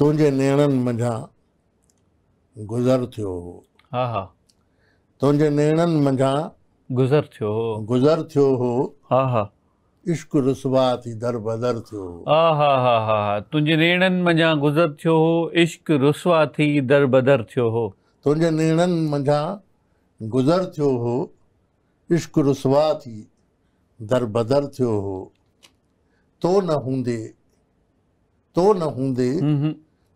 तुंहिंजे थियो हो तुंहिंजे दर बदर थियो हो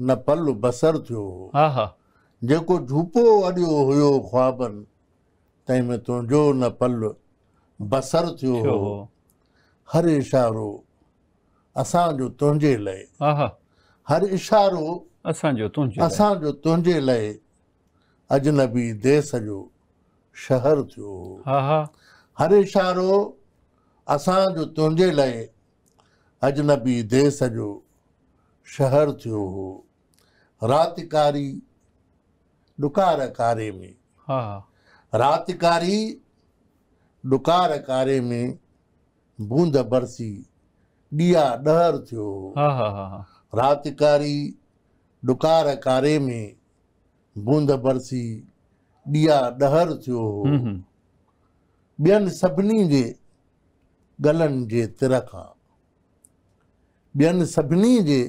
न पल बसर थियो हो जेको झूपो हुयो ख़्वाबनि तंहिं में तुंहिंजो न पल बसर थियो हो हर इशारो असांजो तुंहिंजे लाइ हर इशारो असांजो असांजो तुंहिंजे लाइ अजनबी देस जो शहर थियो हो हर इशारो असांजो तुंहिंजे लाइ अजनबी देस जो शहर थियो हो रातिकारी डुकार कार्य में हाँ, हाँ। रातिकारी डुकार कार्य में बूंद बरसी ॾिया ॾहर हाँ।, हाँ, हाँ रातिकारी डुकार कार्य में बूंद बरसी ॾिया डहर थियो हम्म, हम्म। ॿियनि सभी के गलन के तिर का ॿियनि सभी के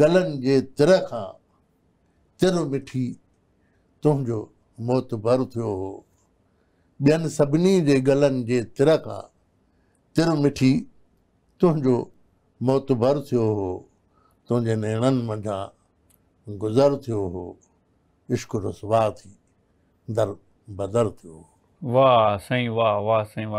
गलनि जे तिर खां तिर मिठी तुंहिंजो मोतबर थियो हो ॿियनि सभिनी जे गलनि जे तिर खां तिर मिठी तुंहिंजो मोतबरु थियो हो तुंहिंजे नेणनि मंझां गुज़र थियो हो इश्कुर थी दर बदर थियो वाह वाह वाह साईं साईं